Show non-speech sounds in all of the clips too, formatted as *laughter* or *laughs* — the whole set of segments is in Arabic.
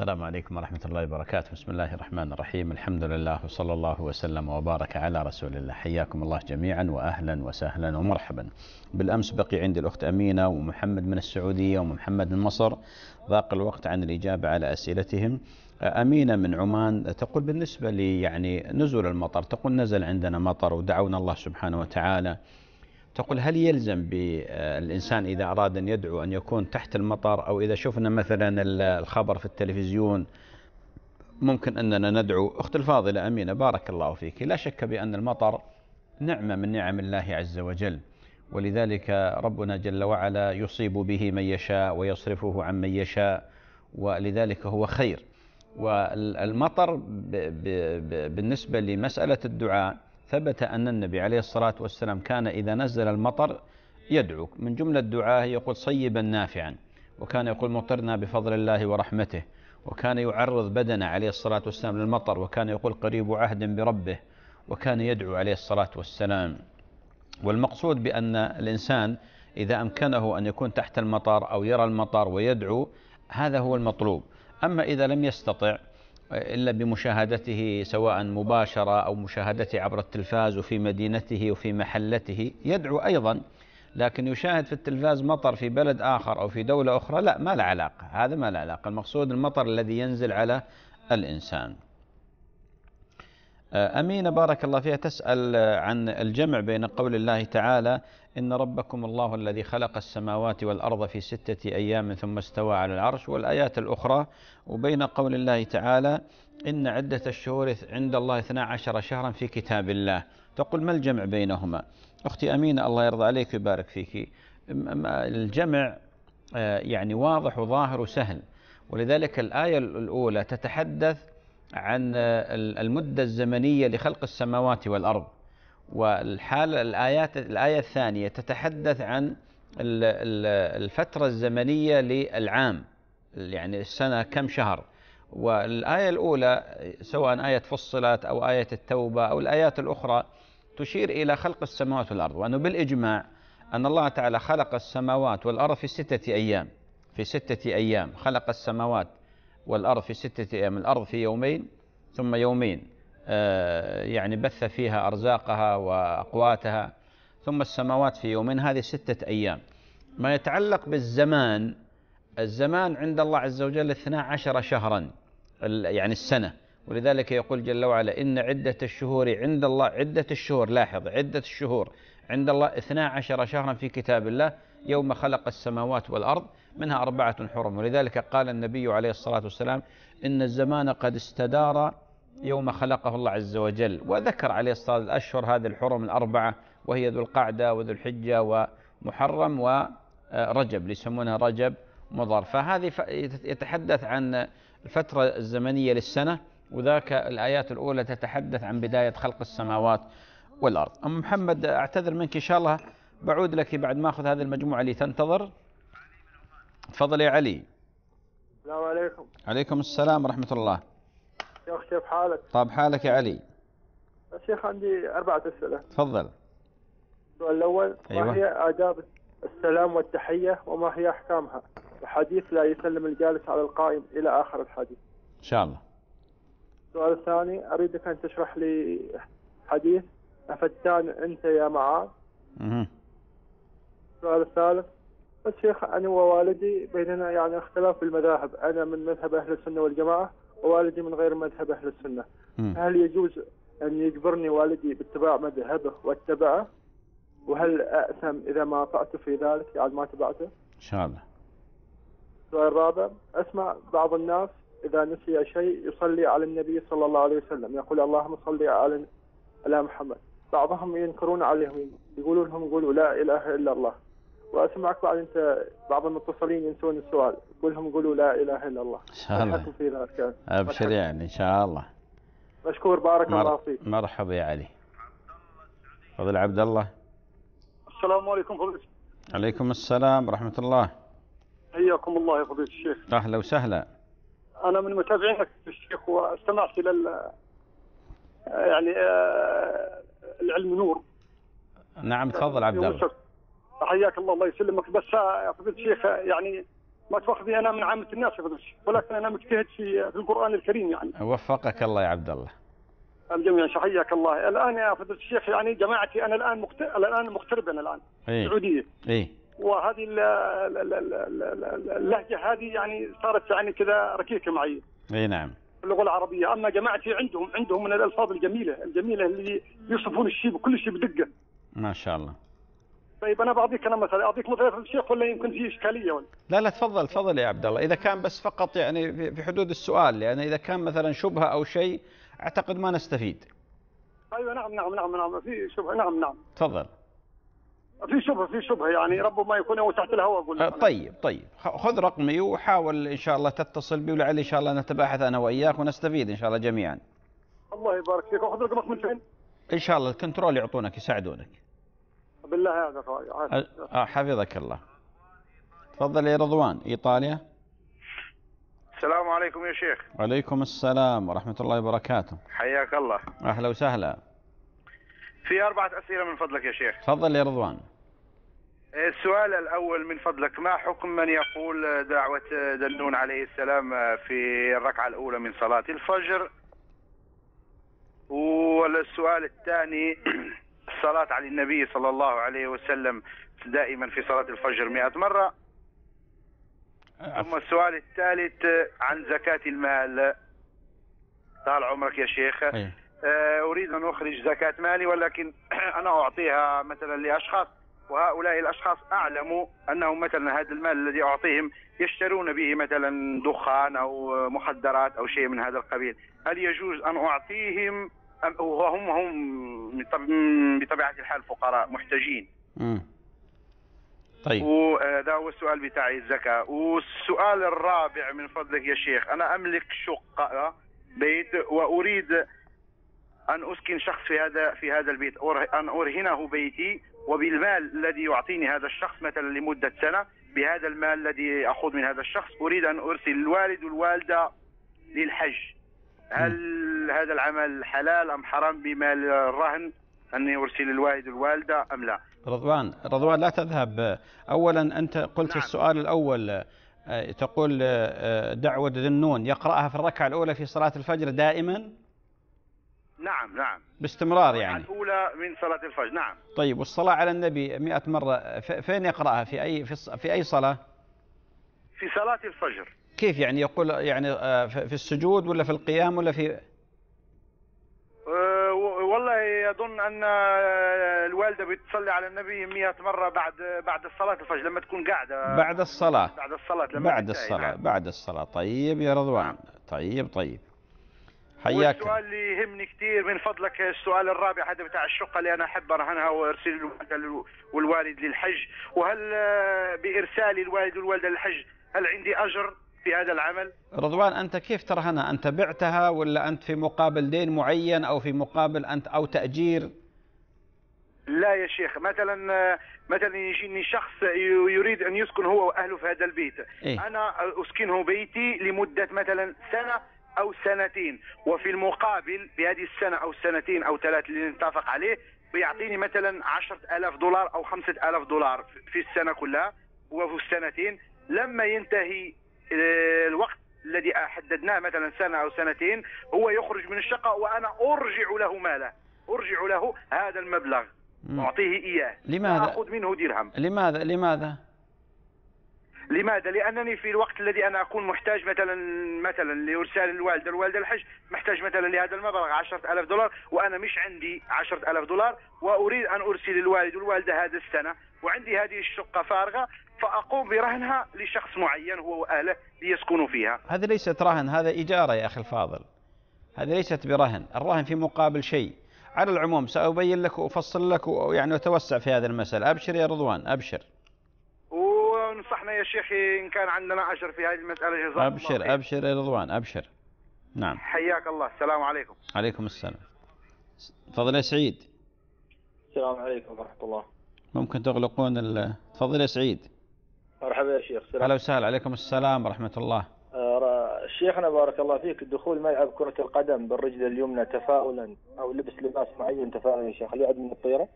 السلام عليكم ورحمة الله وبركاته بسم الله الرحمن الرحيم الحمد لله وصلى الله وسلم وبارك على رسول الله حياكم الله جميعا وأهلا وسهلا ومرحبا بالأمس بقي عندي الأخت أمينة ومحمد من السعودية ومحمد من مصر ضاق الوقت عن الإجابة على أسئلتهم أمينة من عمان تقول بالنسبة لي يعني نزول المطر تقول نزل عندنا مطر ودعونا الله سبحانه وتعالى تقول هل يلزم بالإنسان آه، إذا أراد أن يدعو أن يكون تحت المطر أو إذا شفنا مثلا الخبر في التلفزيون ممكن أننا ندعو أخت الفاضلة أمينة بارك الله فيك لا شك بأن المطر نعمة من نعم الله عز وجل ولذلك ربنا جل وعلا يصيب به من يشاء ويصرفه عن من يشاء ولذلك هو خير والمطر بالنسبة لمسألة الدعاء ثبت أن النبي عليه الصلاة والسلام كان إذا نزل المطر يدعو من جملة الدعاء يقول صيبا نافعا وكان يقول مطرنا بفضل الله ورحمته وكان يعرض بدنه عليه الصلاة والسلام للمطر وكان يقول قريب عهد بربه وكان يدعو عليه الصلاة والسلام والمقصود بأن الإنسان إذا أمكنه أن يكون تحت المطر أو يرى المطر ويدعو هذا هو المطلوب أما إذا لم يستطع إلا بمشاهدته سواء مباشرة أو مشاهدته عبر التلفاز وفي مدينته وفي محلته يدعو أيضا لكن يشاهد في التلفاز مطر في بلد آخر أو في دولة أخرى لا ما له علاقة هذا ما له علاقة المقصود المطر الذي ينزل على الإنسان آه، أمينة بارك الله فيها تسأل عن الجمع بين قول الله تعالى إن ربكم الله الذي خلق السماوات والأرض في ستة أيام ثم استوى على العرش والآيات الأخرى وبين قول الله تعالى إن عدة الشهور عند الله 12 شهرا في كتاب الله تقول ما الجمع بينهما أختي أمينة الله يرضى عليك ويبارك فيك الجمع آه، يعني واضح وظاهر وسهل ولذلك الآية الأولى تتحدث عن آه، المدة الزمنية لخلق السماوات والأرض والحالة الآيات الآية الثانية تتحدث عن الفترة الزمنية للعام يعني السنة كم شهر والآية الأولى سواء آية فصلت أو آية التوبة أو الآيات الأخرى تشير إلى خلق السماوات والأرض وأنه بالإجماع أن الله تعالى خلق السماوات والأرض في ستة أيام في ستة أيام خلق السماوات والأرض في ستة أيام الأرض في يومين ثم يومين آه، يعني بث فيها أرزاقها وأقواتها ثم السماوات في يومين هذه ستة أيام ما يتعلق بالزمان الزمان عند الله عز وجل 12 شهرا يعني السنة ولذلك يقول جل وعلا إن عدة الشهور عند الله عدة الشهور لاحظ عدة الشهور عند الله 12 شهرا في كتاب الله يوم خلق السماوات والأرض منها أربعة حرم ولذلك قال النبي عليه الصلاة والسلام إن الزمان قد استدار يوم خلقه الله عز وجل وذكر عليه الصلاة الأشهر هذه الحرم الأربعة وهي ذو القعدة وذو الحجة ومحرم ورجب يسمونها رجب مضر فهذه يتحدث عن الفترة الزمنية للسنة وذاك الآيات الأولى تتحدث عن بداية خلق السماوات والأرض أم محمد أعتذر منك إن شاء الله بعود لك بعد ما أخذ هذه المجموعة اللي تنتظر تفضل يا علي السلام عليكم عليكم السلام ورحمة الله شيخ كيف حالك؟ طيب حالك يا علي شيخ عندي أربعة أسئلة تفضل السؤال الأول أيوة. ما هي آداب السلام والتحية وما هي أحكامها؟ الحديث لا يسلم الجالس على القائم إلى آخر الحديث إن شاء الله السؤال الثاني أريدك أن تشرح لي حديث أفتان أنت يا معاذ السؤال الثالث الشيخ أنا ووالدي بيننا يعني اختلاف في المذاهب أنا من مذهب أهل السنة والجماعة والدي من غير مذهب أهل السنة هل يجوز أن يجبرني والدي باتباع مذهبه واتبعه وهل اثم إذا ما أطعته في ذلك يعني ما تبعته إن شاء الله السؤال الرابع أسمع بعض الناس إذا نسي شيء يصلي على النبي صلى الله عليه وسلم يقول اللهم صل على على محمد بعضهم ينكرون عليهم يقولون لهم يقولوا لا إله إلا الله واسمعك بعد انت بعض المتصلين ينسون السؤال كلهم يقولوا لا اله الا الله ان شاء الله ابشر يعني ان شاء الله مشكور بارك مر... الله فيك مرحبا يا علي فضل عبد الله السلام عليكم فضل عليكم السلام ورحمه الله حياكم الله يا فضيله الشيخ اهلا وسهلا انا من متابعينك الشيخ واستمعت الى يعني آه، العلم نور نعم تفضل عبد الله حياك الله الله يسلمك بس فضيله الشيخ يعني ما تاخذني انا من عامه الناس يا فضيله الشيخ ولكن انا مجتهد في في القران الكريم يعني وفقك الله يا عبد الله الجميع حياك الله الان يا فضيله الشيخ يعني جماعتي انا الان مقت... الان مغترب انا الان إيه؟ السعوديه اي وهذه اللهجه هذه يعني صارت يعني كذا ركيكه معي اي نعم اللغه العربيه اما جماعتي عندهم عندهم من الالفاظ الجميله الجميله اللي يصفون الشيء بكل شيء بدقه ما شاء الله طيب انا بعطيك انا مثلا اعطيك مثلا في الشيخ ولا يمكن في اشكاليه ولا لا لا تفضل تفضل يا عبد الله اذا كان بس فقط يعني في حدود السؤال لان يعني اذا كان مثلا شبهه او شيء اعتقد ما نستفيد ايوه نعم نعم نعم نعم في شبهه نعم نعم تفضل في شبهه في شبهه يعني ربما يكون هو تحت الهواء اقول آه، طيب طيب خذ رقمي وحاول ان شاء الله تتصل بي ولعل ان شاء الله نتباحث انا واياك ونستفيد ان شاء الله جميعا الله يبارك فيك وخذ رقمك من فين؟ ان شاء الله الكنترول يعطونك يساعدونك بالله هذا رأيي آه، حفظك الله تفضل يا رضوان إيطاليا السلام عليكم يا شيخ وعليكم السلام ورحمة الله وبركاته حياك الله أهلا وسهلا في أربعة أسئلة من فضلك يا شيخ تفضل يا رضوان السؤال الأول من فضلك ما حكم من يقول دعوة دنون عليه السلام في الركعة الأولى من صلاة الفجر والسؤال الثاني الصلاة على النبي صلى الله عليه وسلم دائما في صلاة الفجر مئة مرة ثم السؤال الثالث آه، عن زكاة المال طال عمرك يا شيخ آه، أريد أن أخرج زكاة مالي ولكن *clears throat* أنا أعطيها مثلا لأشخاص وهؤلاء الأشخاص أعلموا أنهم مثلا هذا المال الذي أعطيهم يشترون به مثلا دخان أو مخدرات أو شيء من هذا القبيل هل يجوز أن أعطيهم وهم هم بطبيعه الحال فقراء محتاجين. طيب. وهذا آه، هو السؤال بتاعي الزكاه، والسؤال الرابع من فضلك يا شيخ انا املك شقه آه، بيت واريد ان اسكن شخص في هذا في هذا البيت ان ارهنه بيتي وبالمال الذي يعطيني هذا الشخص مثلا لمده سنه بهذا المال الذي اخذ من هذا الشخص اريد ان ارسل الوالد والوالده للحج هل هذا العمل حلال ام حرام بمال الرهن اني ارسل الوالد والوالده ام لا رضوان رضوان لا تذهب اولا انت قلت نعم. السؤال الاول آه، تقول آه، آه، دعوة ذنون يقرأها في الركعة الأولى في صلاة الفجر دائما نعم نعم باستمرار يعني الأولى من صلاة الفجر نعم طيب والصلاة على النبي مئة مرة فين يقرأها في أي في, في أي صلاة في صلاة الفجر كيف يعني يقول يعني آه، في السجود ولا في القيام ولا في آه، والله يظن ان آه، الوالده بتصلي على النبي 100 مره بعد بعد الصلاه الفجر لما تكون قاعده بعد الصلاه بعد الصلاه لما بعد الصلاه نعم. بعد الصلاه طيب يا رضوان طيب طيب حياك السؤال اللي يهمني كثير من فضلك السؤال الرابع هذا بتاع الشقه اللي انا احب ارهنها وارسل الوالده والوالد للحج وهل بارسال الوالد والوالده للحج هل عندي اجر في هذا العمل رضوان أنت كيف ترهنها أنت بعتها ولا أنت في مقابل دين معين أو في مقابل أنت أو تأجير لا يا شيخ مثلا مثلا يجيني شخص يريد ان يسكن هو واهله في هذا البيت إيه؟ انا اسكنه بيتي لمده مثلا سنه او سنتين وفي المقابل بهذه السنه او السنتين او ثلاث اللي نتفق عليه بيعطيني مثلا 10000 دولار او 5000 دولار في السنه كلها وفي السنتين لما ينتهي الوقت الذي حددناه مثلا سنة أو سنتين هو يخرج من الشقة وأنا أرجع له ماله أرجع له هذا المبلغ أعطيه إياه لماذا؟ أخذ منه درهم لماذا؟ لماذا؟ لماذا؟ لأنني في الوقت الذي أنا أكون محتاج مثلا مثلا لإرسال الوالدة الوالدة الحج محتاج مثلا لهذا المبلغ 10000 دولار وأنا مش عندي 10000 دولار وأريد أن أرسل الوالد والوالدة هذا السنة وعندي هذه الشقة فارغة فأقوم برهنها لشخص معين هو وأهله ليسكنوا فيها هذا ليست رهن هذا إجارة يا أخي الفاضل هذه ليست برهن الرهن في مقابل شيء على العموم سأبين لك وأفصل لك ويعني أتوسع في هذا المسألة أبشر يا رضوان أبشر ونصحنا يا شيخي إن كان عندنا أجر في هذه المسألة جزاك أبشر الله أبشر يا رضوان أبشر نعم حياك الله السلام عليكم عليكم السلام فضل يا سعيد السلام عليكم ورحمة الله ممكن تغلقون يا سعيد مرحبا يا شيخ هلا وسهلا عليكم السلام ورحمة الله أه، شيخنا بارك الله فيك دخول ملعب كرة القدم بالرجل اليمنى تفاؤلا أو لبس لباس معين تفاؤلا يا شيخ هل يعد من الطيرة؟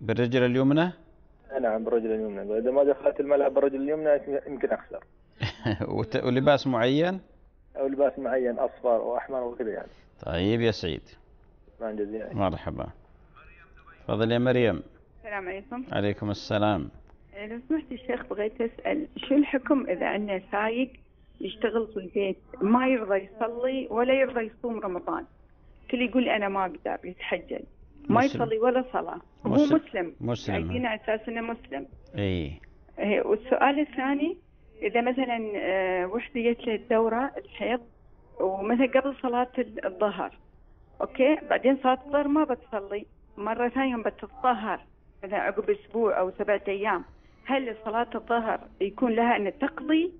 بالرجل اليمنى؟ أه، نعم بالرجل اليمنى إذا ما دخلت الملعب بالرجل اليمنى يمكن أخسر *laughs* ولباس معين؟ أو لباس معين أصفر وأحمر وكذا يعني طيب يا سعيد مرحبا تفضل يا مريم السلام عليكم عليكم السلام إيه، لو سمحت الشيخ بغيت أسأل شو الحكم إذا عندنا سايق يشتغل في البيت ما يرضى يصلي ولا يرضى يصوم رمضان كل يقول أنا ما أقدر يتحجل ما مسلم. يصلي ولا صلاة مسلم. هو مسلم مسلم على يعني أساس إنه مسلم إي إيه، والسؤال الثاني إذا مثلا آه، وحدة جت الدورة الحيض ومثلا قبل صلاة الظهر أوكي بعدين صلاة الظهر ما بتصلي مرة ثانية بتتطهر مثلا عقب أسبوع أو سبعة أيام هل صلاة الظهر يكون لها أن تقضي؟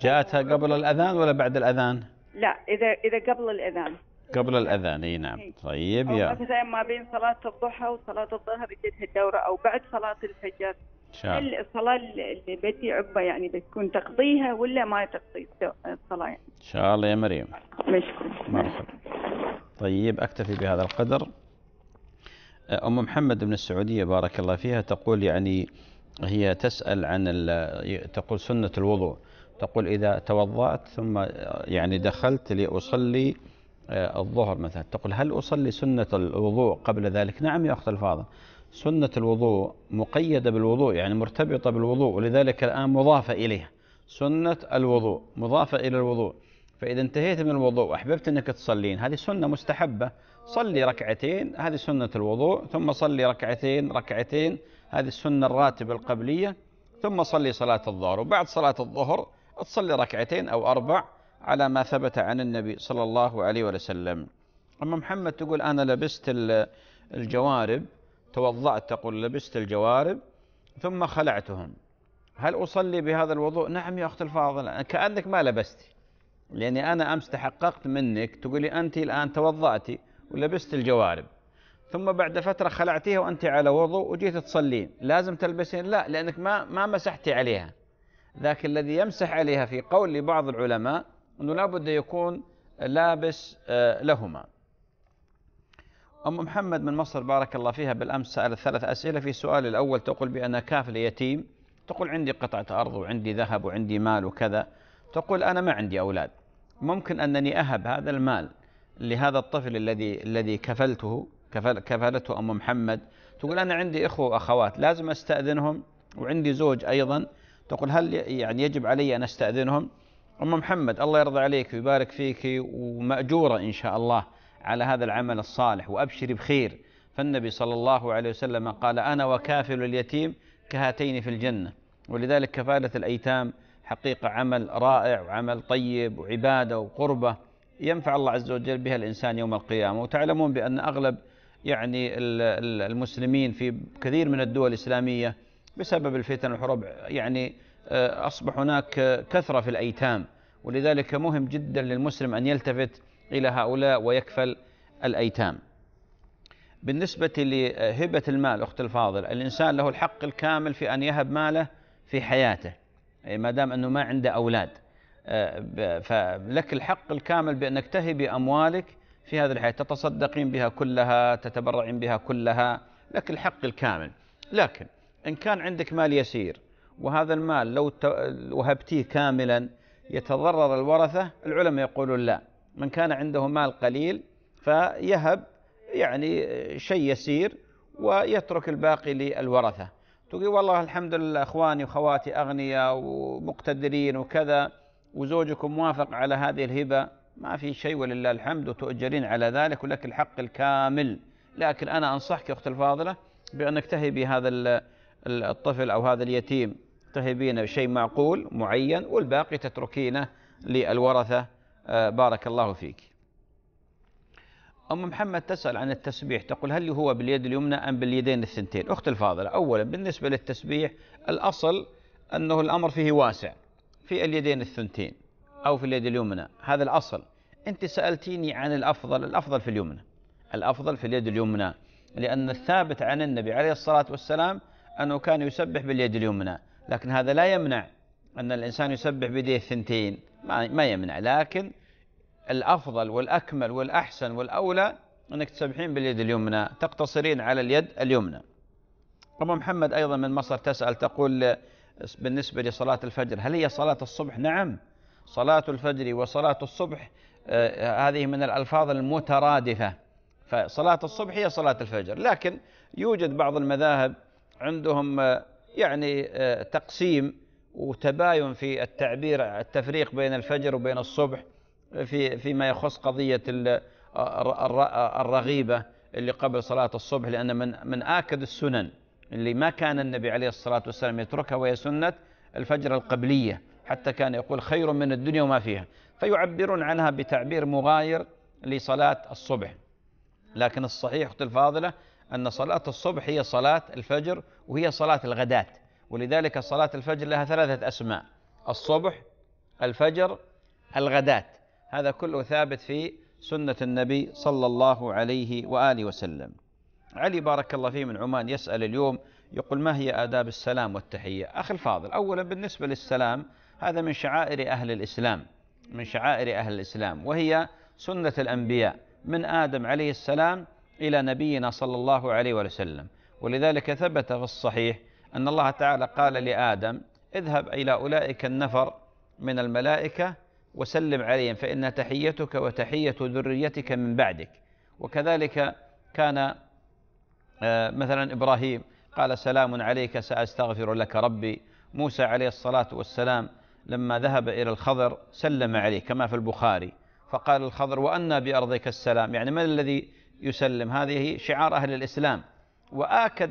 جاءتها قبل الأذان ولا بعد الأذان؟ لا إذا إذا قبل الأذان قبل الأذان أي نعم إيه. طيب يا مثلا ما بين صلاة الضحى وصلاة الظهر جتها الدورة أو بعد صلاة الفجر شاء. هل الصلاة اللي بدي عقبة يعني بتكون تقضيها ولا ما تقضي الصلاة يعني؟ إن شاء الله يا مريم مشكور مرحبا طيب أكتفي بهذا القدر أم محمد من السعودية بارك الله فيها تقول يعني هي تسأل عن تقول سنة الوضوء تقول إذا توضأت ثم يعني دخلت لأصلي آه، الظهر مثلا تقول هل أصلي سنة الوضوء قبل ذلك نعم يا أخت الفاضل سنة الوضوء مقيدة بالوضوء يعني مرتبطة بالوضوء ولذلك الآن مضافة إليها سنة الوضوء مضافة إلى الوضوء فإذا انتهيت من الوضوء وأحببت أنك تصلين هذه سنة مستحبة صلي ركعتين هذه سنة الوضوء ثم صلي ركعتين ركعتين هذه السنة الراتبة القبلية ثم صلي صلاة الظهر وبعد صلاة الظهر تصلي ركعتين أو أربع على ما ثبت عن النبي صلى الله عليه وسلم أما محمد تقول أنا لبست الجوارب توضأت تقول لبست الجوارب ثم خلعتهم هل أصلي بهذا الوضوء؟ نعم يا أخت الفاضلة كأنك ما لبستي لأني أنا أمس تحققت منك تقولي أنت الآن توضأتي ولبست الجوارب ثم بعد فترة خلعتيها وأنت على وضوء وجيت تصلين لازم تلبسين لا لأنك ما ما مسحتي عليها لكن الذي يمسح عليها في قول لبعض العلماء أنه لابد يكون لابس آه، لهما أم محمد من مصر بارك الله فيها بالأمس سألت ثلاث أسئلة في السؤال الأول تقول بان كافل يتيم تقول عندي قطعة أرض وعندي ذهب وعندي مال وكذا تقول أنا ما عندي أولاد ممكن أنني أهب هذا المال لهذا الطفل الذي الذي كفلته كفل كفلته ام محمد تقول انا عندي اخوه واخوات لازم استاذنهم وعندي زوج ايضا تقول هل يعني يجب علي ان استاذنهم؟ ام محمد الله يرضى عليك ويبارك فيك وماجوره ان شاء الله على هذا العمل الصالح وابشري بخير فالنبي صلى الله عليه وسلم قال انا وكافل اليتيم كهاتين في الجنه ولذلك كفاله الايتام حقيقه عمل رائع وعمل طيب وعباده وقربه ينفع الله عز وجل بها الإنسان يوم القيامة وتعلمون بأن أغلب يعني المسلمين في كثير من الدول الإسلامية بسبب الفتن والحروب يعني آه، أصبح هناك كثرة في الأيتام ولذلك مهم جدا للمسلم أن يلتفت إلى هؤلاء ويكفل الأيتام بالنسبة لهبة المال أخت الفاضل الإنسان له الحق الكامل في أن يهب ماله في حياته ما دام أنه ما عنده أولاد فلك الحق الكامل بأنك تهبي أموالك في هذه الحياة تتصدقين بها كلها تتبرعين بها كلها لك الحق الكامل لكن إن كان عندك مال يسير وهذا المال لو وهبتيه كاملا يتضرر الورثة العلماء يقولون لا من كان عنده مال قليل فيهب يعني شيء يسير ويترك الباقي للورثة تقول والله الحمد لله اخواني واخواتي اغنياء ومقتدرين وكذا وزوجكم موافق على هذه الهبة ما في شيء ولله الحمد وتؤجرين على ذلك ولك الحق الكامل لكن أنا أنصحك يا أخت الفاضلة بأنك تهبي هذا الطفل أو هذا اليتيم تهبينه شيء معقول معين والباقي تتركينه للورثة آه، بارك الله فيك أم محمد تسأل عن التسبيح تقول هل هو باليد اليمنى أم باليدين الثنتين أخت الفاضلة أولا بالنسبة للتسبيح الأصل أنه الأمر فيه واسع في اليدين الثنتين أو في اليد اليمنى هذا الأصل أنت سألتيني عن الأفضل الأفضل في اليمنى الأفضل في اليد اليمنى لأن الثابت عن النبي عليه الصلاة والسلام أنه كان يسبح باليد اليمنى لكن هذا لا يمنع أن الإنسان يسبح بيديه الثنتين ما يمنع لكن الأفضل والأكمل والأحسن والأولى أنك تسبحين باليد اليمنى تقتصرين على اليد اليمنى أم محمد أيضا من مصر تسأل تقول بالنسبة لصلاة الفجر هل هي صلاة الصبح نعم صلاة الفجر وصلاة الصبح آه، هذه من الألفاظ المترادفة فصلاة الصبح هي صلاة الفجر لكن يوجد بعض المذاهب عندهم آه، يعني آه، تقسيم وتباين في التعبير التفريق بين الفجر وبين الصبح في فيما يخص قضية الرغيبة اللي قبل صلاة الصبح لأن من من آكد السنن اللي ما كان النبي عليه الصلاة والسلام يتركها وهي سنة الفجر القبلية حتى كان يقول خير من الدنيا وما فيها فيعبرون عنها بتعبير مغاير لصلاة الصبح لكن الصحيح أختي الفاضلة أن صلاة الصبح هي صلاة الفجر وهي صلاة الغداة ولذلك صلاة الفجر لها ثلاثة أسماء الصبح الفجر الغداة هذا كله ثابت في سنة النبي صلى الله عليه وآله وسلم علي بارك الله فيه من عمان يسأل اليوم يقول ما هي آداب السلام والتحية أخي الفاضل أولا بالنسبة للسلام هذا من شعائر أهل الإسلام من شعائر أهل الإسلام وهي سنة الأنبياء من آدم عليه السلام إلى نبينا صلى الله عليه وسلم ولذلك ثبت في الصحيح أن الله تعالى قال لآدم اذهب إلى أولئك النفر من الملائكة وسلم عليهم فإن تحيتك وتحية ذريتك من بعدك وكذلك كان آه، مثلا إبراهيم قال سلام عليك سأستغفر لك ربي موسى عليه الصلاة والسلام لما ذهب إلى الخضر سلم عليه كما في البخاري فقال الخضر وأنا بأرضك السلام يعني من الذي يسلم هذه شعار أهل الإسلام وآكد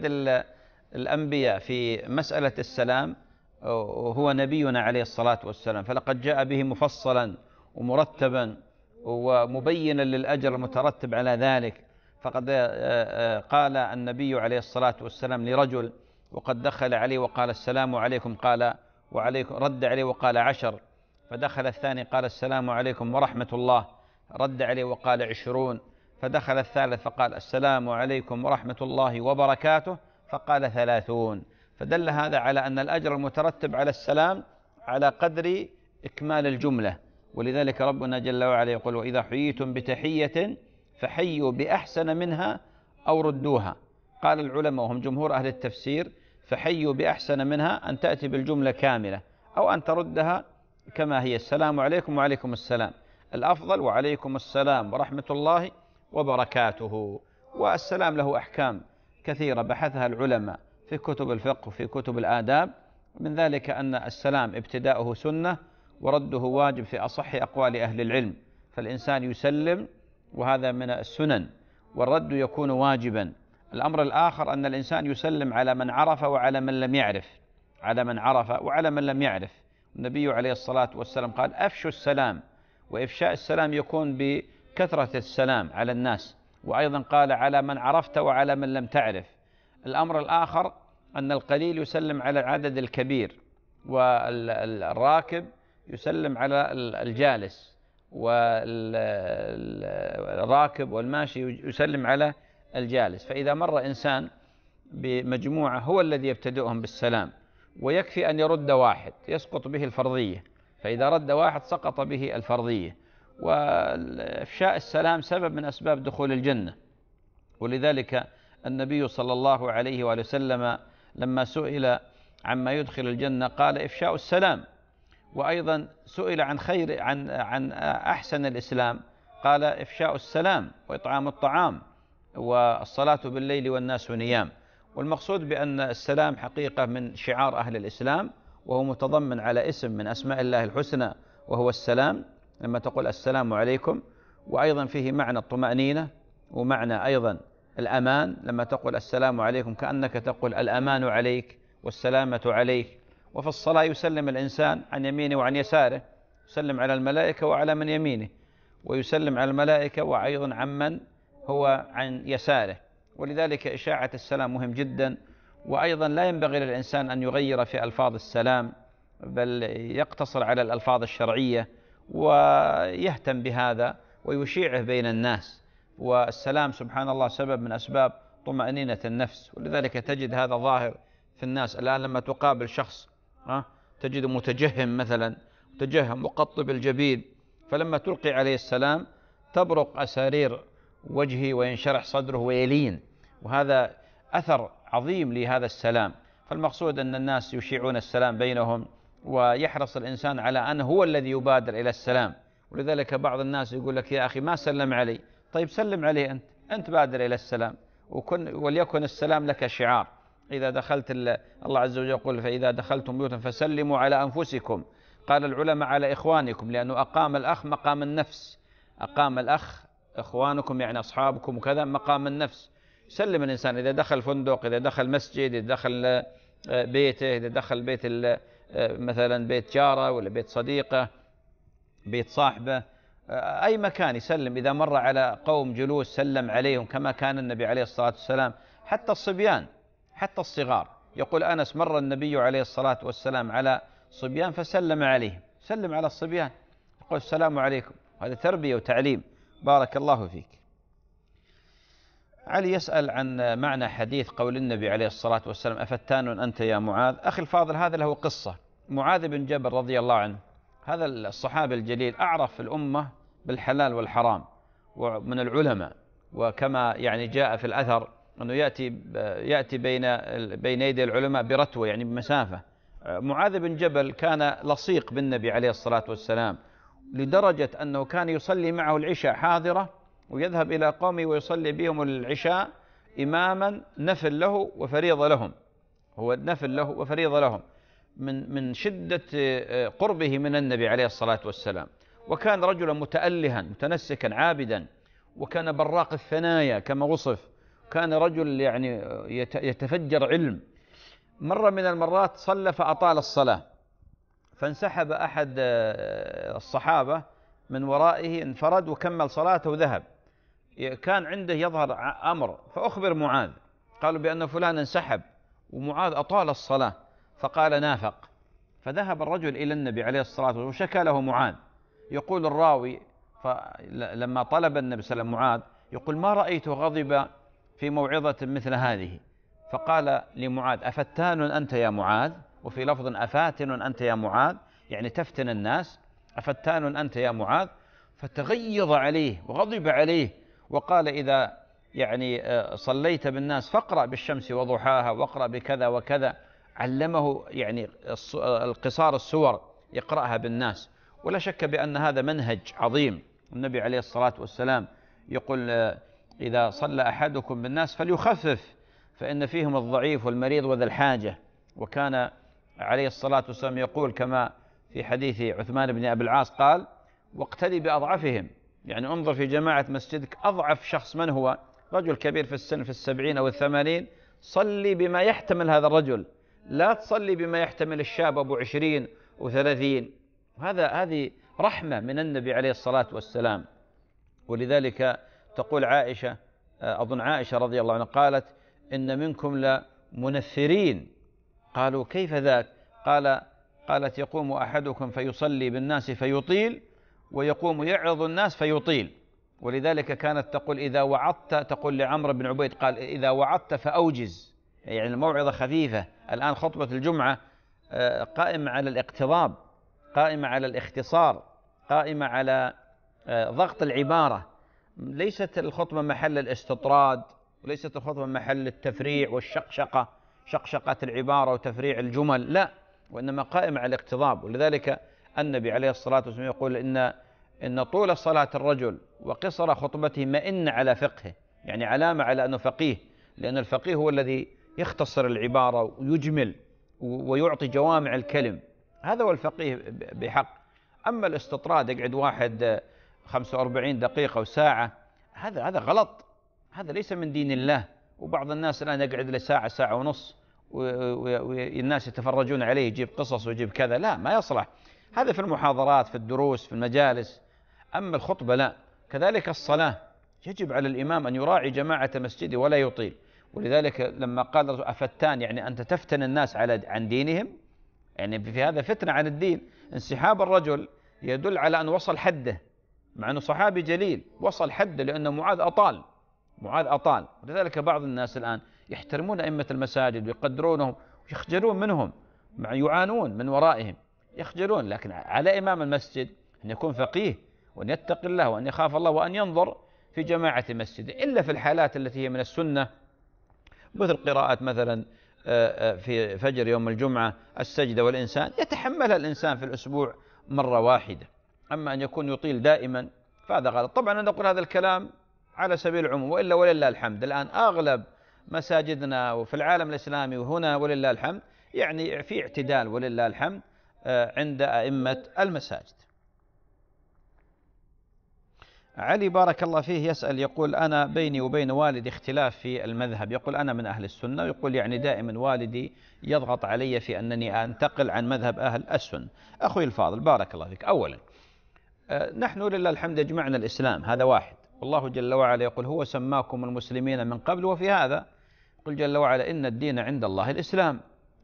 الأنبياء في مسألة السلام هو نبينا عليه الصلاة والسلام فلقد جاء به مفصلا ومرتبا ومبينا للأجر المترتب على ذلك فقد آه، آه، قال النبي عليه الصلاة والسلام لرجل وقد دخل عليه وقال السلام عليكم قال وعليكم رد عليه وقال عشر فدخل الثاني قال السلام عليكم ورحمة الله رد عليه وقال عشرون فدخل الثالث فقال السلام عليكم ورحمة الله وبركاته فقال ثلاثون فدل هذا على أن الأجر المترتب على السلام على قدر إكمال الجملة ولذلك ربنا جل وعلا يقول وإذا حييتم بتحية فحيوا بأحسن منها أو ردوها قال العلماء وهم جمهور أهل التفسير فحيوا بأحسن منها أن تأتي بالجملة كاملة أو أن تردها كما هي السلام عليكم وعليكم السلام الأفضل وعليكم السلام ورحمة الله وبركاته والسلام له أحكام كثيرة بحثها العلماء في كتب الفقه وفي كتب الآداب من ذلك أن السلام ابتداؤه سنة ورده واجب في أصح أقوال أهل العلم فالإنسان يسلم وهذا من السنن والرد يكون واجبا الامر الاخر ان الانسان يسلم على من عرف وعلى من لم يعرف على من عرف وعلى من لم يعرف النبي عليه الصلاه والسلام قال افشوا السلام وافشاء السلام يكون بكثره السلام على الناس وايضا قال على من عرفت وعلى من لم تعرف الامر الاخر ان القليل يسلم على العدد الكبير والراكب يسلم على الجالس والراكب والماشي يسلم على الجالس فإذا مر إنسان بمجموعة هو الذي يبتدئهم بالسلام ويكفي أن يرد واحد يسقط به الفرضية فإذا رد واحد سقط به الفرضية وإفشاء السلام سبب من أسباب دخول الجنة ولذلك النبي صلى الله عليه وآله وسلم لما سئل عما يدخل الجنة قال إفشاء السلام وأيضا سئل عن خير عن عن أحسن الإسلام قال إفشاء السلام وإطعام الطعام والصلاة بالليل والناس نيام والمقصود بأن السلام حقيقة من شعار أهل الإسلام وهو متضمن على اسم من أسماء الله الحسنى وهو السلام لما تقول السلام عليكم وأيضا فيه معنى الطمأنينة ومعنى أيضا الأمان لما تقول السلام عليكم كأنك تقول الأمان عليك والسلامة عليك وفي الصلاة يسلم الإنسان عن يمينه وعن يساره يسلم على الملائكة وعلى من يمينه ويسلم على الملائكة وأيضا عمن هو عن يساره ولذلك إشاعة السلام مهم جدا وأيضا لا ينبغي للإنسان أن يغير في ألفاظ السلام بل يقتصر على الألفاظ الشرعية ويهتم بهذا ويشيعه بين الناس والسلام سبحان الله سبب من أسباب طمأنينة النفس ولذلك تجد هذا ظاهر في الناس الآن لما تقابل شخص ها تجد متجهم مثلا متجهم مقطب الجبين فلما تلقي عليه السلام تبرق أسارير وجهه وينشرح صدره ويلين وهذا أثر عظيم لهذا السلام فالمقصود أن الناس يشيعون السلام بينهم ويحرص الإنسان على أن هو الذي يبادر إلى السلام ولذلك بعض الناس يقول لك يا أخي ما سلم علي طيب سلم عليه أنت أنت بادر إلى السلام وكن وليكن السلام لك شعار إذا دخلت الله عز وجل يقول فإذا دخلتم بيوتا فسلموا على أنفسكم قال العلماء على إخوانكم لأنه أقام الأخ مقام النفس أقام الأخ إخوانكم يعني أصحابكم وكذا مقام النفس سلم الإنسان إذا دخل فندق إذا دخل مسجد إذا دخل آه، بيته إذا دخل بيت آه، مثلا بيت جاره ولا بيت صديقه بيت صاحبه آه، أي مكان يسلم إذا مر على قوم جلوس سلم عليهم كما كان النبي عليه الصلاة والسلام حتى الصبيان حتى الصغار يقول أنس مر النبي عليه الصلاة والسلام على صبيان فسلم عليهم سلم على الصبيان يقول السلام عليكم هذا تربية وتعليم بارك الله فيك علي يسأل عن معنى حديث قول النبي عليه الصلاة والسلام أفتان أنت يا معاذ أخي الفاضل هذا له قصة معاذ بن جبل رضي الله عنه هذا الصحابي الجليل أعرف الأمة بالحلال والحرام ومن العلماء وكما يعني جاء في الأثر أنه يأتي يأتي بين بين يدي العلماء برتوة يعني بمسافة معاذ بن جبل كان لصيق بالنبي عليه الصلاة والسلام لدرجة أنه كان يصلي معه العشاء حاضرة ويذهب إلى قومه ويصلي بهم العشاء إماما نفل له وفريضة لهم هو نفل له وفريضة لهم من من شدة آه، قربه من النبي عليه الصلاة والسلام وكان رجلا متألها متنسكا عابدا وكان براق الثنايا كما وصف كان رجل يعني يتفجر علم مرة من المرات صلى فأطال الصلاة فانسحب أحد آه، الصحابة من ورائه انفرد وكمل صلاته وذهب كان عنده يظهر أمر فأخبر معاذ قالوا بأن فلان انسحب ومعاذ أطال الصلاة فقال نافق فذهب الرجل إلى النبي عليه الصلاة والسلام وشكى له معاذ يقول الراوي فلما طلب النبي صلى الله عليه وسلم معاذ يقول ما رأيت غضب في موعظة مثل هذه فقال لمعاذ أفتان أنت يا معاذ وفي لفظ أفاتن أنت يا معاذ يعني تفتن الناس أفتان أنت يا معاذ فتغيظ عليه وغضب عليه وقال إذا يعني آه، صليت بالناس فاقرأ بالشمس وضحاها واقرأ بكذا وكذا علمه يعني القصار السور يقرأها بالناس ولا شك بأن هذا منهج عظيم النبي عليه الصلاة والسلام يقول آه، إذا صلى أحدكم بالناس فليخفف فإن فيهم الضعيف والمريض وذا الحاجة وكان عليه الصلاة والسلام يقول كما في حديث عثمان بن أبي العاص قال واقتدي بأضعفهم يعني انظر في جماعة مسجدك أضعف شخص من هو رجل كبير في السن في السبعين أو الثمانين صلي بما يحتمل هذا الرجل لا تصلي بما يحتمل الشاب أبو عشرين وثلاثين هذا هذه رحمة من النبي عليه الصلاة والسلام ولذلك تقول عائشة آه، أظن عائشة رضي الله عنها قالت إن منكم لمنثرين قالوا كيف ذاك قال قالت يقوم أحدكم فيصلي بالناس فيطيل ويقوم يعظ الناس فيطيل ولذلك كانت تقول إذا وعظت تقول لعمر بن عبيد قال إذا وعظت فأوجز يعني الموعظة خفيفة الآن خطبة الجمعة آه، قائمة على الاقتضاب قائمة على الاختصار قائمة على آه، ضغط العبارة ليست الخطبة محل الاستطراد وليست الخطبة محل التفريع والشقشقة شقشقة العبارة وتفريع الجمل لا وإنما قائمة على الاقتضاب ولذلك النبي عليه الصلاة والسلام يقول إن إن طول صلاة الرجل وقصر خطبته مئن على فقهه يعني علامة على أنه فقيه لأن الفقيه هو الذي يختصر العبارة ويجمل ويعطي جوامع الكلم هذا هو الفقيه بحق أما الاستطراد يقعد واحد 45 دقيقة وساعة هذا هذا غلط هذا ليس من دين الله وبعض الناس الآن يقعد له ساعة ساعة ونص والناس يتفرجون عليه يجيب قصص ويجيب كذا لا ما يصلح هذا في المحاضرات في الدروس في المجالس أما الخطبة لا كذلك الصلاة يجب على الإمام أن يراعي جماعة مسجده ولا يطيل ولذلك لما قال أفتان يعني أنت تفتن الناس على عن دينهم يعني في هذا فتنة عن الدين انسحاب الرجل يدل على أن وصل حده مع أنه صحابي جليل وصل حده لأن معاذ أطال معاذ أطال ولذلك بعض الناس الآن يحترمون أئمة المساجد ويقدرونهم ويخجلون منهم مع يعانون من ورائهم يخجلون لكن على إمام المسجد أن يكون فقيه وأن يتقي الله وأن يخاف الله وأن ينظر في جماعة المسجد إلا في الحالات التي هي من السنة مثل قراءة مثلا آه، آه، في فجر يوم الجمعة السجدة والإنسان يتحملها الإنسان في الأسبوع مرة واحدة أما أن يكون يطيل دائما فهذا غلط طبعا أنا أقول هذا الكلام على سبيل العموم وإلا ولله الحمد الآن أغلب مساجدنا وفي العالم الإسلامي وهنا ولله الحمد يعني في اعتدال ولله الحمد آه، عند أئمة المساجد علي بارك الله فيه يسأل يقول أنا بيني وبين والدي اختلاف في المذهب يقول أنا من أهل السنة ويقول يعني دائما والدي يضغط علي في أنني أنتقل عن مذهب أهل السنة أخوي الفاضل بارك الله فيك أولا آه، نحن لله الحمد أجمعنا الإسلام هذا واحد والله جل وعلا يقول هو سماكم المسلمين من قبل وفي هذا قل جل وعلا إن الدين عند الله الإسلام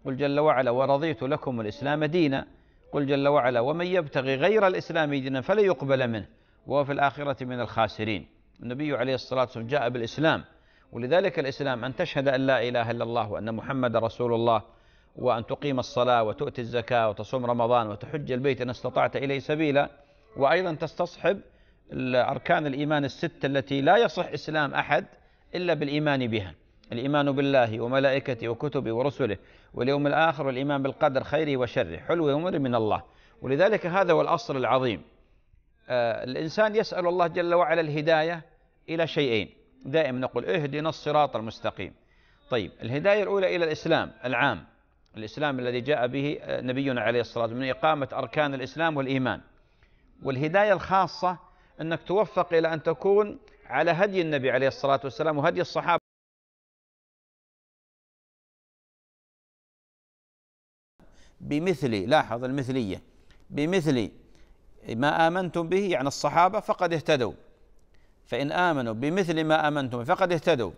قل جل وعلا ورضيت لكم الإسلام دينا قل جل وعلا ومن يبتغي غير الإسلام دينا فلن يقبل منه وهو في الآخرة من الخاسرين النبي عليه الصلاة والسلام جاء بالإسلام ولذلك الإسلام أن تشهد أن لا إله إلا الله وأن محمد رسول الله وأن تقيم الصلاة وتؤتي الزكاة وتصوم رمضان وتحج البيت إن استطعت إليه سبيلا وأيضا تستصحب أركان الإيمان الستة التي لا يصح إسلام أحد إلا بالإيمان بها الإيمان بالله وملائكته وكتبه ورسله واليوم الآخر والإيمان بالقدر خيره وشره حلو أمر من الله ولذلك هذا هو الأصل العظيم آه، الإنسان يسأل الله جل وعلا الهداية إلى شيئين دائما نقول اهدنا الصراط المستقيم طيب الهداية الأولى إلى الإسلام العام الإسلام الذي جاء به نبينا عليه الصلاة والسلام من إقامة أركان الإسلام والإيمان والهداية الخاصة أنك توفق إلى أن تكون على هدي النبي عليه الصلاة والسلام وهدي الصحابة بمثل لاحظ المثلية بمثل ما آمنتم به يعني الصحابة فقد اهتدوا فإن آمنوا بمثل ما آمنتم فقد اهتدوا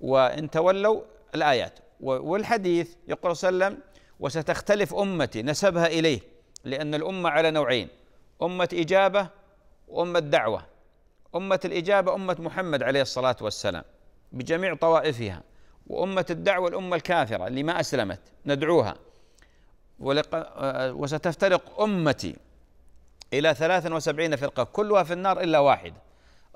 وإن تولوا الآيات والحديث يقول صلى الله عليه وسلم وستختلف أمتي نسبها إليه لأن الأمة على نوعين أمة إجابة وأمة دعوة أمة الإجابة أمة محمد عليه الصلاة والسلام بجميع طوائفها وأمة الدعوة الأمة الكافرة اللي ما أسلمت ندعوها آه، وستفترق أمتي إلى 73 فرقة كلها في النار إلا واحدة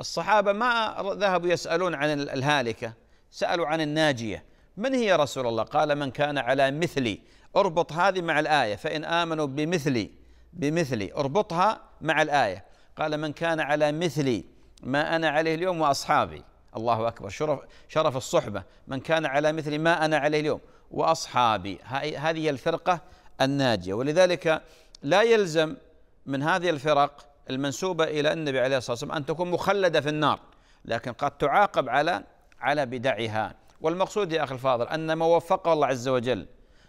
الصحابة ما ذهبوا يسألون عن الهالكة سألوا عن الناجية من هي رسول الله قال من كان على مثلي اربط هذه مع الآية فإن آمنوا بمثلي بمثلي اربطها مع الآية قال من كان على مثلي ما أنا عليه اليوم وأصحابي الله أكبر شرف, شرف الصحبة من كان على مثلي ما أنا عليه اليوم وأصحابي هذه الفرقة الناجية ولذلك لا يلزم من هذه الفرق المنسوبة إلى النبي عليه الصلاة والسلام أن تكون مخلدة في النار لكن قد تعاقب على على بدعها والمقصود يا أخي الفاضل أن ما وفقه الله عز وجل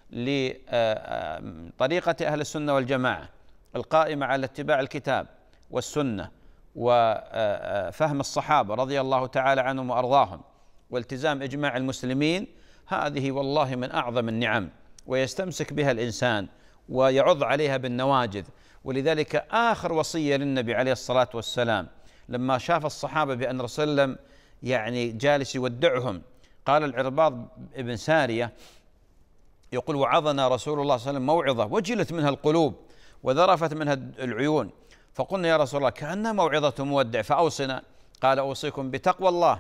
لطريقة أهل السنة والجماعة القائمه على اتباع الكتاب والسنه وفهم آه، آه، الصحابه رضي الله تعالى عنهم وارضاهم والتزام اجماع المسلمين هذه والله من اعظم النعم ويستمسك بها الانسان ويعض عليها بالنواجذ ولذلك اخر وصيه للنبي عليه الصلاه والسلام لما شاف الصحابه بان رسول الله يعني جالس يودعهم قال العرباض بن ساريه يقول وعظنا رسول الله صلى الله عليه وسلم موعظه وجلت منها القلوب وذرفت منها العيون فقلنا يا رسول الله كأنها موعظة مودع فأوصنا قال أوصيكم بتقوى الله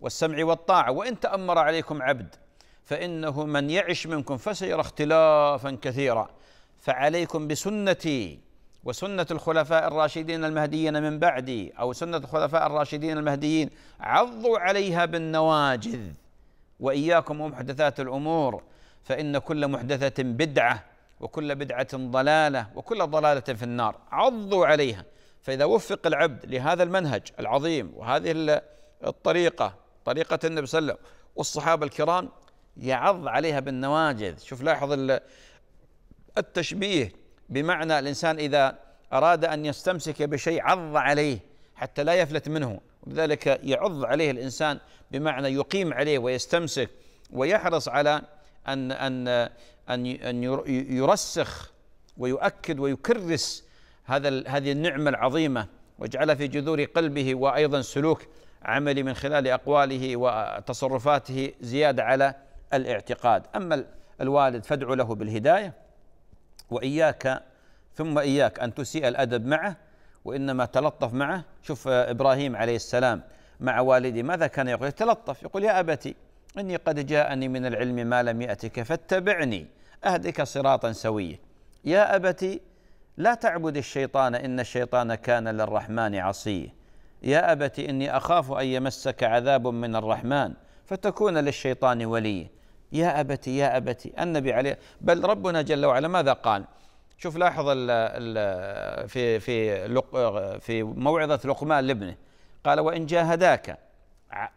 والسمع والطاعة وإن تأمر عليكم عبد فإنه من يعش منكم فسيرى اختلافا كثيرا فعليكم بسنتي وسنة الخلفاء الراشدين المهديين من بعدي أو سنة الخلفاء الراشدين المهديين عضوا عليها بالنواجذ وإياكم ومحدثات الأمور فإن كل محدثة بدعة وكل بدعة ضلالة وكل ضلالة في النار عضوا عليها فإذا وفق العبد لهذا المنهج العظيم وهذه الطريقة طريقة النبي صلى الله عليه وسلم والصحابة الكرام يعض عليها بالنواجذ شوف لاحظ التشبيه بمعنى الإنسان إذا أراد أن يستمسك بشيء عض عليه حتى لا يفلت منه ولذلك يعض عليه الإنسان بمعنى يقيم عليه ويستمسك ويحرص على أن أن ان ان يرسخ ويؤكد ويكرس هذا هذه النعمه العظيمه واجعلها في جذور قلبه وايضا سلوك عملي من خلال اقواله وتصرفاته زياده على الاعتقاد اما الوالد فادعو له بالهدايه واياك ثم اياك ان تسيء الادب معه وانما تلطف معه شوف ابراهيم عليه السلام مع والده ماذا كان يقول يتلطف يقول يا ابتي إني قد جاءني من العلم ما لم يأتك فاتبعني أهدك صراطا سويا يا أبت لا تعبد الشيطان إن الشيطان كان للرحمن عصيا يا أبت إني أخاف أن يمسك عذاب من الرحمن فتكون للشيطان وليا يا أبت يا أبت النبي عليه بل ربنا جل وعلا ماذا قال شوف لاحظ ال ال في في في موعظة لقمان لابنه قال وإن جاهداك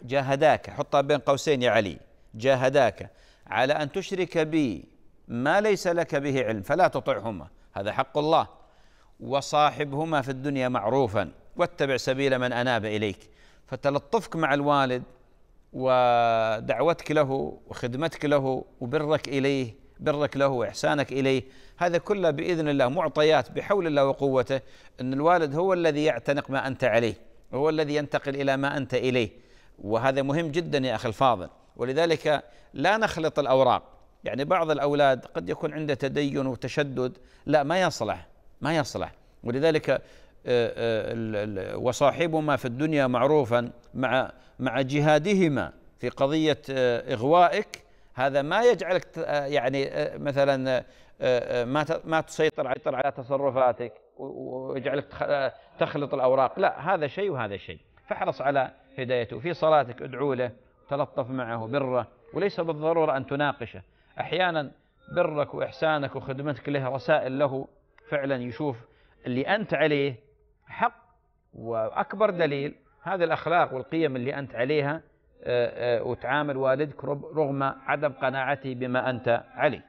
جاهداك حطها بين قوسين يا علي جاهداك على أن تشرك بي ما ليس لك به علم فلا تطعهما هذا حق الله وصاحبهما في الدنيا معروفا واتبع سبيل من أناب إليك فتلطفك مع الوالد ودعوتك له وخدمتك له وبرك إليه برك له وإحسانك إليه هذا كله بإذن الله معطيات بحول الله وقوته أن الوالد هو الذي يعتنق ما أنت عليه هو الذي ينتقل إلى ما أنت إليه وهذا مهم جدا يا أخي الفاضل ولذلك لا نخلط الأوراق يعني بعض الأولاد قد يكون عنده تدين وتشدد لا ما يصلح ما يصلح ولذلك آه، آه، وصاحبهما في الدنيا معروفا مع مع جهادهما في قضية آه، إغوائك هذا ما يجعلك يعني مثلا ما ما تسيطر على تصرفاتك ويجعلك تخلط الأوراق لا هذا شيء وهذا شيء فاحرص على هدايته في صلاتك ادعو له تلطف معه بره وليس بالضرورة أن تناقشه أحيانا برك وإحسانك وخدمتك له رسائل له فعلا يشوف اللي أنت عليه حق وأكبر دليل هذه الأخلاق والقيم اللي أنت عليها آه، آه، وتعامل والدك رغم عدم قناعته بما أنت عليه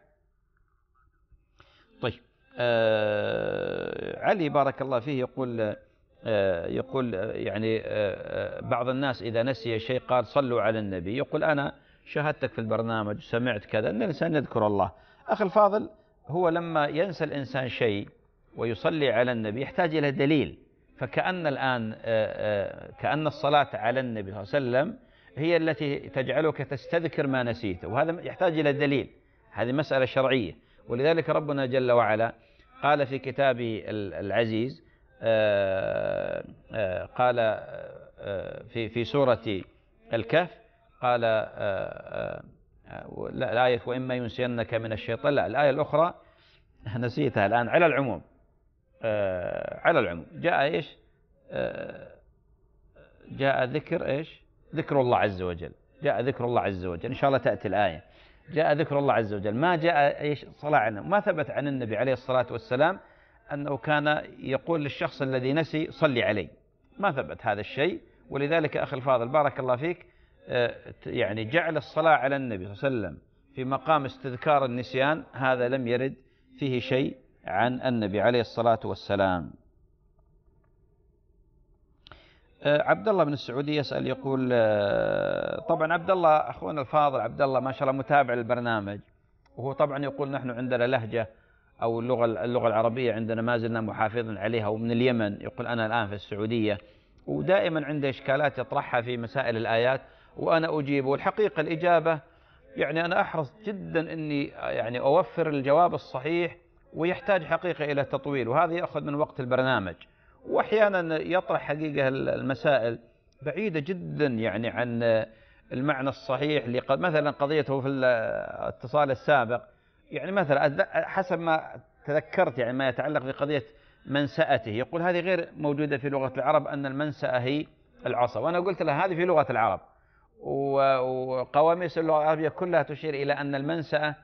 طيب آه، علي بارك الله فيه يقول آه، يقول آه، يعني آه، بعض الناس إذا نسي شيء قال صلوا على النبي يقول أنا شاهدتك في البرنامج سمعت كذا إن الإنسان يذكر الله أخي الفاضل هو لما ينسى الإنسان شيء ويصلي على النبي يحتاج إلى دليل فكأن الآن كأن الصلاة على النبي صلى الله عليه وسلم هي التي تجعلك تستذكر ما نسيته وهذا يحتاج إلى دليل هذه مسألة شرعية ولذلك ربنا جل وعلا قال في كتابه العزيز آه، آه، قال آه، في في سورة الكهف قال الآية وإما ينسينك من الشيطان لا الآية الأخرى نسيتها الآن على العموم على العموم جاء إيش جاء ذكر إيش ذكر الله عز وجل جاء ذكر الله عز وجل إن شاء الله تأتي الآية جاء ذكر الله عز وجل ما جاء إيش صلاة عنه ما ثبت عن النبي عليه الصلاة والسلام أنه كان يقول للشخص الذي نسي صلي علي ما ثبت هذا الشيء ولذلك أخي الفاضل بارك الله فيك آه، يعني جعل الصلاة على النبي صلى الله عليه وسلم في مقام استذكار النسيان هذا لم يرد فيه شيء عن النبي عليه الصلاة والسلام آه، عبد الله بن السعودي يسأل يقول آه، طبعا عبد الله أخونا الفاضل عبد الله ما شاء الله متابع للبرنامج وهو طبعا يقول نحن عندنا لهجة أو اللغة اللغة العربية عندنا ما زلنا محافظين عليها ومن اليمن يقول أنا الآن في السعودية ودائما عنده إشكالات يطرحها في مسائل الآيات وأنا أجيب والحقيقة الإجابة يعني أنا أحرص جدا أني يعني أوفر الجواب الصحيح ويحتاج حقيقة إلى تطويل وهذا يأخذ من وقت البرنامج وأحيانا يطرح حقيقة المسائل بعيدة جدا يعني عن المعنى الصحيح مثلا قضيته في الاتصال السابق يعني مثلا حسب ما تذكرت يعني ما يتعلق بقضية منسأته يقول هذه غير موجودة في لغة العرب أن المنسأة هي العصا وأنا قلت له هذه في لغة العرب وقواميس اللغة العربية كلها تشير إلى أن المنسأة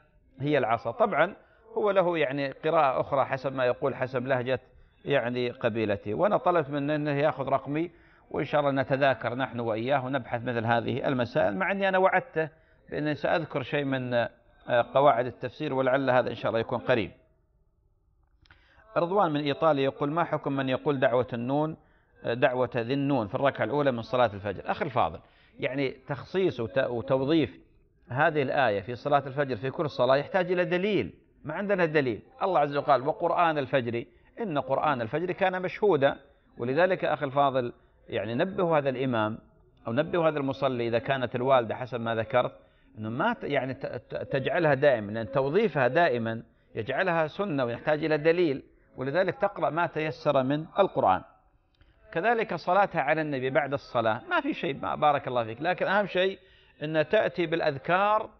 هي العصا طبعا هو له يعني قراءة أخرى حسب ما يقول حسب لهجة يعني قبيلته وأنا طلبت منه أنه يأخذ رقمي وإن شاء الله نتذاكر نحن وإياه ونبحث مثل هذه المسائل مع أني أنا وعدته بأني سأذكر شيء من قواعد التفسير ولعل هذا إن شاء الله يكون قريب رضوان من إيطاليا يقول ما حكم من يقول دعوة النون دعوة ذي النون في الركعة الأولى من صلاة الفجر أخي الفاضل يعني تخصيص وتوظيف هذه الآية في صلاة الفجر في كل صلاة يحتاج إلى دليل ما عندنا دليل الله عز وجل قال وقرآن الفجر إن قرآن الفجر كان مشهودا ولذلك أخي الفاضل يعني نبه هذا الإمام أو نبه هذا المصلي إذا كانت الوالدة حسب ما ذكرت انه ما يعني تجعلها دائما لان توظيفها دائما يجعلها سنه ويحتاج الى دليل ولذلك تقرا ما تيسر من القران كذلك صلاتها على النبي بعد الصلاه ما في شيء ما بارك الله فيك لكن اهم شيء انها تاتي بالاذكار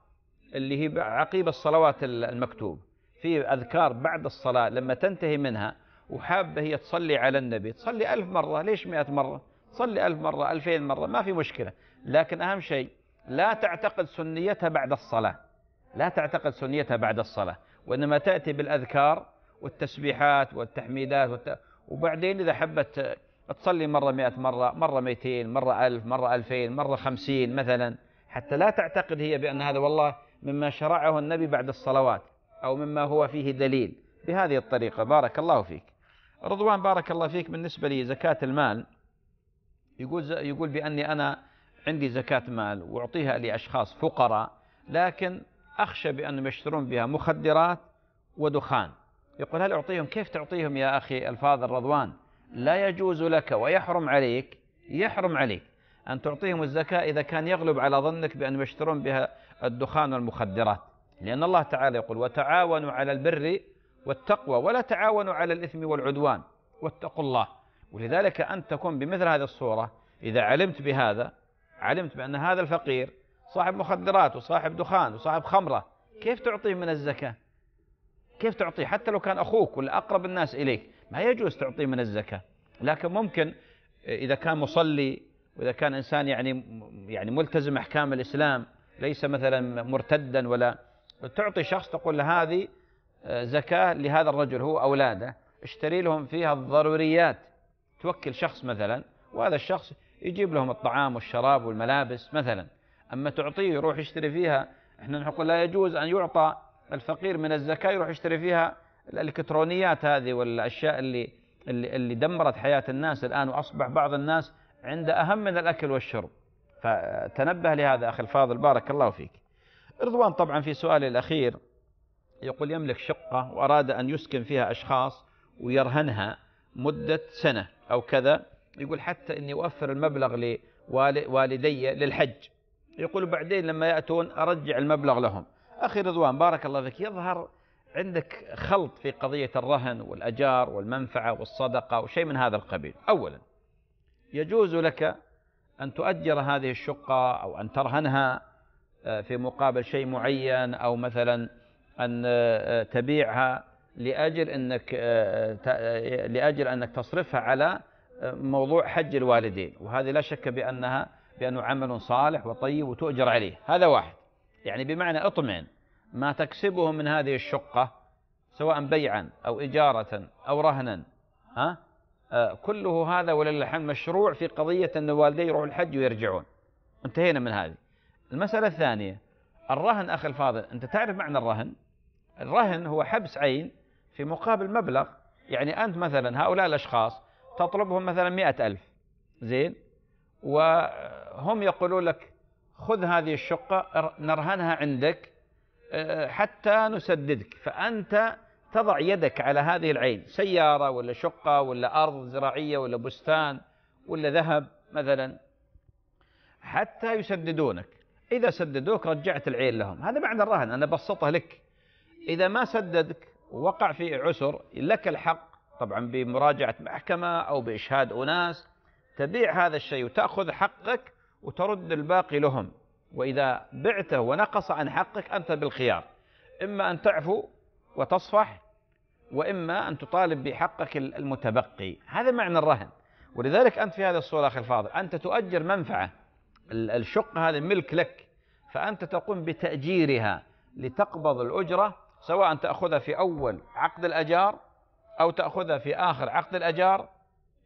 اللي هي عقيب الصلوات المكتوب في اذكار بعد الصلاه لما تنتهي منها وحابه هي تصلي على النبي تصلي ألف مره ليش مئة مره تصلي ألف مره ألفين مره ما في مشكله لكن اهم شيء لا تعتقد سنيتها بعد الصلاة لا تعتقد سنيتها بعد الصلاة وإنما تأتي بالأذكار والتسبيحات والتحميدات والت... وبعدين إذا حبت تصلي مرة مئة مرة مرة مئتين مرة ألف مرة ألفين مرة خمسين مثلا حتى لا تعتقد هي بأن هذا والله مما شرعه النبي بعد الصلوات أو مما هو فيه دليل بهذه الطريقة بارك الله فيك رضوان بارك الله فيك بالنسبة لي زكاة المال يقول يقول بأني أنا عندي زكاة مال وأعطيها لأشخاص فقراء لكن أخشى بأنهم يشترون بها مخدرات ودخان يقول هل أعطيهم كيف تعطيهم يا أخي الفاضل رضوان لا يجوز لك ويحرم عليك يحرم عليك أن تعطيهم الزكاة إذا كان يغلب على ظنك بأنهم يشترون بها الدخان والمخدرات لأن الله تعالى يقول وتعاونوا على البر والتقوى ولا تعاونوا على الإثم والعدوان واتقوا الله ولذلك أن تكون بمثل هذه الصورة إذا علمت بهذا علمت بأن هذا الفقير صاحب مخدرات وصاحب دخان وصاحب خمرة كيف تعطيه من الزكاة كيف تعطيه حتى لو كان أخوك ولا أقرب الناس إليك ما يجوز تعطيه من الزكاة لكن ممكن إذا كان مصلي وإذا كان إنسان يعني يعني ملتزم أحكام الإسلام ليس مثلا مرتدا ولا تعطي شخص تقول له هذه آه، زكاة لهذا الرجل هو أولاده اشتري لهم فيها الضروريات توكل شخص مثلا وهذا الشخص يجيب لهم الطعام والشراب والملابس مثلا أما تعطيه يروح يشتري فيها احنا نقول لا يجوز أن يعطى الفقير من الزكاة يروح يشتري فيها الإلكترونيات هذه والأشياء اللي اللي, اللي دمرت حياة الناس الآن وأصبح بعض الناس عند أهم من الأكل والشرب فتنبه لهذا أخي الفاضل بارك الله فيك رضوان طبعا في سؤالي الأخير يقول يملك شقة وأراد أن يسكن فيها أشخاص ويرهنها مدة سنة أو كذا يقول حتى أني أوفر المبلغ لوالدي للحج يقول بعدين لما يأتون أرجع المبلغ لهم أخي رضوان بارك الله فيك يظهر عندك خلط في قضية الرهن والأجار والمنفعة والصدقة وشيء من هذا القبيل أولا يجوز لك أن تؤجر هذه الشقة أو أن ترهنها آه، في مقابل شيء معين أو مثلا أن آه، تبيعها لأجل أنك آه، لأجل أنك تصرفها على موضوع حج الوالدين وهذه لا شك بأنها بأنه عمل صالح وطيب وتؤجر عليه هذا واحد يعني بمعنى اطمئن ما تكسبه من هذه الشقة سواء بيعا أو إجارة أو رهنا ها أه كله هذا ولله مشروع في قضية أن الوالدين يروحوا الحج ويرجعون انتهينا من هذه المسألة الثانية الرهن أخي الفاضل أنت تعرف معنى الرهن الرهن هو حبس عين في مقابل مبلغ يعني أنت مثلا هؤلاء الأشخاص تطلبهم مثلا مئة ألف زين وهم يقولون لك خذ هذه الشقة نرهنها عندك حتى نسددك فأنت تضع يدك على هذه العين سيارة ولا شقة ولا أرض زراعية ولا بستان ولا ذهب مثلا حتى يسددونك إذا سددوك رجعت العين لهم هذا بعد الرهن أنا بسطه لك إذا ما سددك وقع في عسر لك الحق طبعا بمراجعة محكمة أو بإشهاد أناس تبيع هذا الشيء وتأخذ حقك وترد الباقي لهم وإذا بعته ونقص عن حقك أنت بالخيار إما أن تعفو وتصفح وإما أن تطالب بحقك المتبقي هذا معنى الرهن ولذلك أنت في هذه الصورة أخي الفاضل أنت تؤجر منفعة الشقة هذه ملك لك فأنت تقوم بتأجيرها لتقبض الأجرة سواء تأخذها في أول عقد الأجار أو تأخذها في آخر عقد الأجار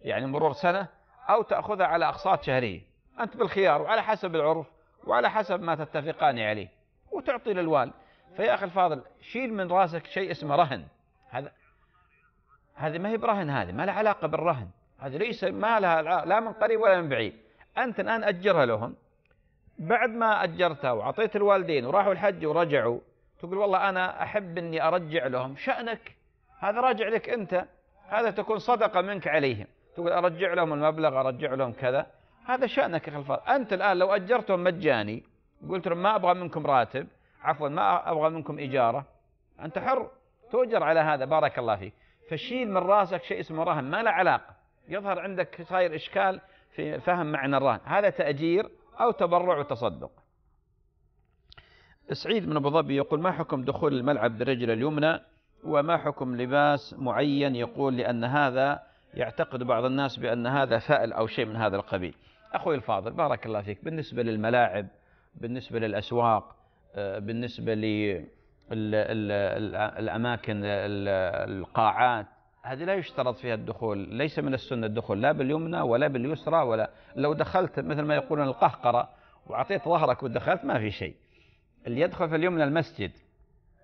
يعني مرور سنة أو تأخذها على أقساط شهرية أنت بالخيار وعلى حسب العرف وعلى حسب ما تتفقان عليه وتعطي للوالي فيا أخي الفاضل شيل من راسك شيء اسمه رهن هذا هذه ما هي برهن هذه ما لها علاقة بالرهن هذه ليس ما لها لا من قريب ولا من بعيد أنت الآن أجرها لهم بعد ما أجرتها وعطيت الوالدين وراحوا الحج ورجعوا تقول والله أنا أحب أني أرجع لهم شأنك هذا راجع لك أنت هذا تكون صدقة منك عليهم تقول أرجع لهم المبلغ أرجع لهم كذا هذا شأنك يا خلفان أنت الآن لو أجرتهم مجاني قلت لهم ما أبغى منكم راتب عفوا ما أبغى منكم إجارة أنت حر تؤجر على هذا بارك الله فيك فشيل من راسك شيء اسمه رهن ما له علاقة يظهر عندك صاير إشكال في فهم معنى الرهن هذا تأجير أو تبرع وتصدق سعيد من أبو ظبي يقول ما حكم دخول الملعب برجل اليمنى وما حكم لباس معين يقول لأن هذا يعتقد بعض الناس بأن هذا فأل أو شيء من هذا القبيل أخوي الفاضل بارك الله فيك بالنسبة للملاعب بالنسبة للأسواق آه، بالنسبة للأماكن القاعات هذه لا يشترط فيها الدخول ليس من السنة الدخول لا باليمنى ولا باليسرى ولا لو دخلت مثل ما يقولون القهقرة وعطيت ظهرك ودخلت ما في شيء اللي يدخل في اليمنى المسجد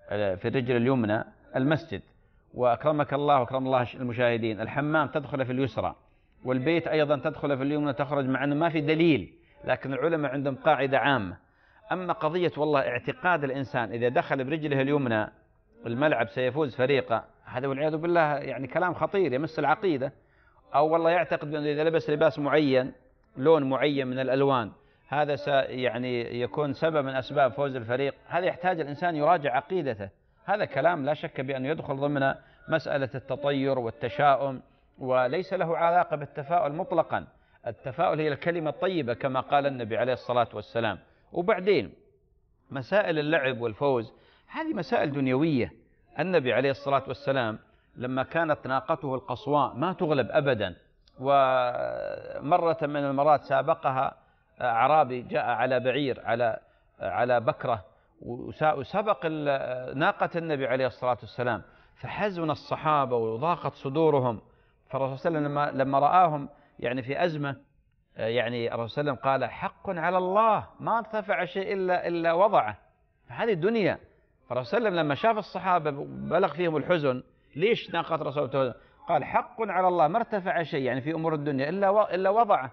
آه، في الرجل اليمنى المسجد وأكرمك الله وأكرم الله المشاهدين الحمام تدخل في اليسرى والبيت أيضا تدخل في اليمنى تخرج مع أنه ما في دليل لكن العلماء عندهم قاعدة عامة أما قضية والله اعتقاد الإنسان إذا دخل برجله اليمنى الملعب سيفوز فريقه هذا والعياذ بالله يعني كلام خطير يمس العقيدة أو والله يعتقد بأنه إذا لبس لباس معين لون معين من الألوان هذا يعني يكون سبب من أسباب فوز الفريق هذا يحتاج الإنسان يراجع عقيدته هذا كلام لا شك بأنه يدخل ضمن مسألة التطير والتشاؤم وليس له علاقة بالتفاؤل مطلقا التفاؤل هي الكلمة الطيبة كما قال النبي عليه الصلاة والسلام وبعدين مسائل اللعب والفوز هذه مسائل دنيوية النبي عليه الصلاة والسلام لما كانت ناقته القصواء ما تغلب أبدا ومرة من المرات سابقها أعرابي جاء على بعير على على بكرة وسبق ناقة النبي عليه الصلاة والسلام فحزن الصحابة وضاقت صدورهم فالرسول صلى الله عليه وسلم لما رآهم يعني في أزمة آه، يعني الرسول صلى الله عليه وسلم قال حق على الله ما ارتفع شيء إلا إلا وضعه فهذه الدنيا فالرسول صلى الله عليه وسلم لما شاف الصحابة بلغ فيهم الحزن ليش ناقة رسول قال حق على الله ما ارتفع شيء يعني في أمور الدنيا إلا إلا وضعه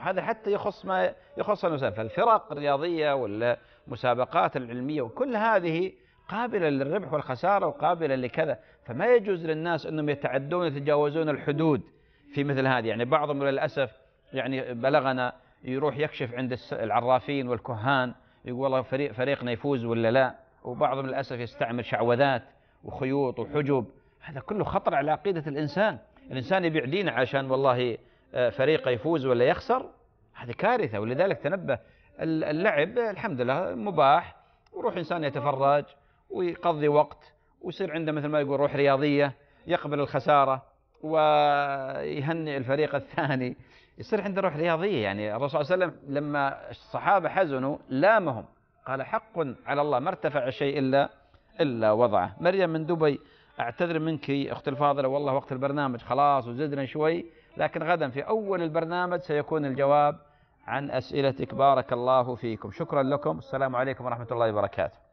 هذا حتى يخص ما يخص النساء فالفرق الرياضية ولا المسابقات العلمية وكل هذه قابلة للربح والخسارة وقابلة لكذا فما يجوز للناس أنهم يتعدون يتجاوزون الحدود في مثل هذه يعني بعضهم للأسف يعني بلغنا يروح يكشف عند العرافين والكهان يقول والله فريق فريقنا يفوز ولا لا وبعضهم للأسف يستعمل شعوذات وخيوط وحجب هذا كله خطر على عقيدة الإنسان الإنسان يبيع دينه عشان والله آه، فريقه يفوز ولا يخسر هذه كارثة ولذلك تنبه اللعب الحمد لله مباح وروح انسان يتفرج ويقضي وقت ويصير عنده مثل ما يقول روح رياضيه يقبل الخساره ويهنئ الفريق الثاني يصير عنده روح رياضيه يعني الرسول صلى الله عليه وسلم لما الصحابه حزنوا لامهم قال حق على الله ما ارتفع شيء الا الا وضعه مريم من دبي اعتذر منك اختي الفاضله والله وقت البرنامج خلاص وزدنا شوي لكن غدا في اول البرنامج سيكون الجواب عن أسئلتك بارك الله فيكم شكرا لكم السلام عليكم ورحمة الله وبركاته